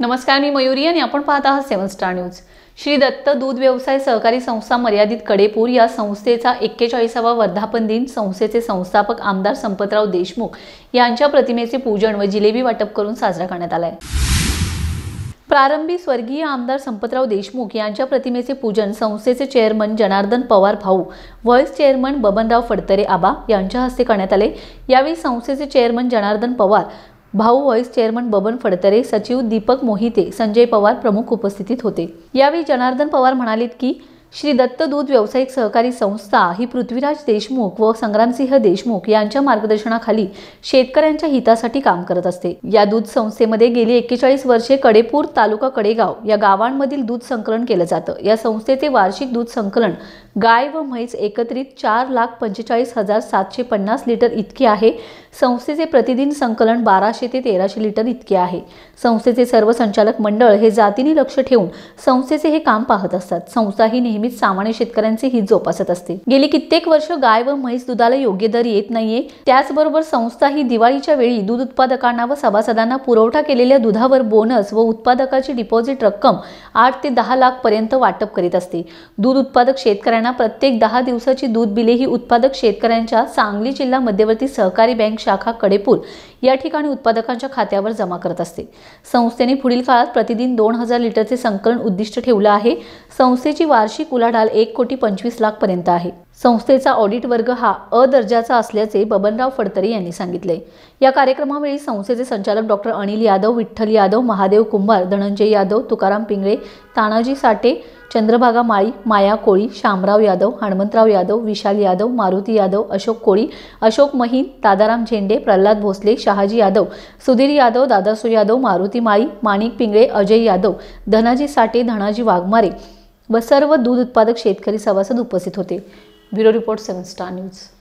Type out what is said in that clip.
नमस्कार मी मयुरी आणि आपण पाहत आहात seven star news Shri Datta दूध व्यवसाय सहकारी संस्था मर्यादित कडेपूर या संस्थेचा एक्केचाळीसावा वर्धापन दिन संस्थेचे संस्थापक आमदार संपतराव देशमुख यांच्या प्रतिमेचे पूजन व जिलेबी वाटप करून साजरा करण्यात आलाय प्रारंभिक प्रारंभी स्वर्गीय आमदार संपतराव देशमुख यांच्या प्रतिमेचे पूजन संस्थेचे चेअरमन जनार्दन पवार भाऊ व्हाईस चेअरमन बबनराव फडतरे आबा यांच्या हस्ते करण्यात आले यावेळी संस्थेचे चेअरमन जनार्दन पवार भाऊ व्हाईस चेअरमन बबन फडतरे सचिव दीपक मोहिते संजय पवार प्रमुख उपस्थितीत होते यावेळी जनार्दन पवार म्हणालेत की श्री दत्त दूध व्यावसायिक सहकारी संस्था ही पृथ्वीराज देशमुख व संग्रामसिंह देशमुख यांच्या मार्गदर्शनाखाली शेतकऱ्यांच्या हितासाठी काम करत असते या दूध संस्थेमध्ये गेली एक्केचाळीस वर्षे कडेपूर तालुका कडेगाव या गावांमधील दूध संकलन केलं जातं या संस्थेचे वार्षिक दूध संकलन गाय व म्हैस एकत्रित चार लाख पंचेचाळीस हजार सातशे पन्नास लिटर इतके आहे संस्थेचे प्रतिदिन संकलन बाराशे ते तेराशे लिटर इतके आहे संस्थेचे सर्व संचालक मंडळ हे जातीने लक्ष ठेवून संस्थेचे हे काम पाहत असतात संस्था ही नेहमी नेहमीच सामान्य शेतकऱ्यांचे हित जोपासत असते गेली कित्येक वर्ष गाय व म्हैस दुधाला योग्य दर येत नाहीये त्याचबरोबर संस्था ही दिवाळीच्या वेळी दूध उत्पादकांना व सभासदांना पुरवठा केलेल्या दुधावर बोनस व उत्पादकाची डिपॉझिट रक्कम आठ ते दहा लाख पर्यंत वाटप करीत असते दूध उत्पादक शेतकऱ्यांना प्रत्येक दहा दिवसाची दूध बिले ही उत्पादक शेतकऱ्यांच्या सांगली जिल्हा मध्यवर्ती सहकारी बँक शाखा कडेपूर या ठिकाणी उत्पादकांच्या खात्यावर जमा करत असते संस्थेने पुढील काळात प्रतिदिन दोन हजार लिटरचे संकलन उद्दिष्ट ठेवलं आहे संस्थेची वार्षिक उलाढाल एक कोटी पंचवीस लाख पर्यंत आहे संस्थेचा ऑडिट वर्ग हा अ दर्जाचा असल्याचे बबनराव फडतरे यांनी सांगितले या कार्यक्रमावेळी संस्थेचे संचालक डॉक्टर अनिल यादव विठ्ठल यादव महादेव कुंभार धनंजय यादव तुकाराम पिंगळे तानाजी साठे चंद्रभागा माळी माया कोळी शामराव यादव हणमंतराव यादव विशाल यादव मारुती यादव अशोक कोळी अशोक महीन दादाराम झेंडे प्रल्हाद भोसले शहाजी यादव सुधीर यादव दादासू यादव मारुती माळी माणिक पिंगळे अजय यादव धनाजी साठे धनाजी वाघमारे व सर्व दूध उत्पादक शेतकरी सभासद उपस्थित होते bureau report seven star news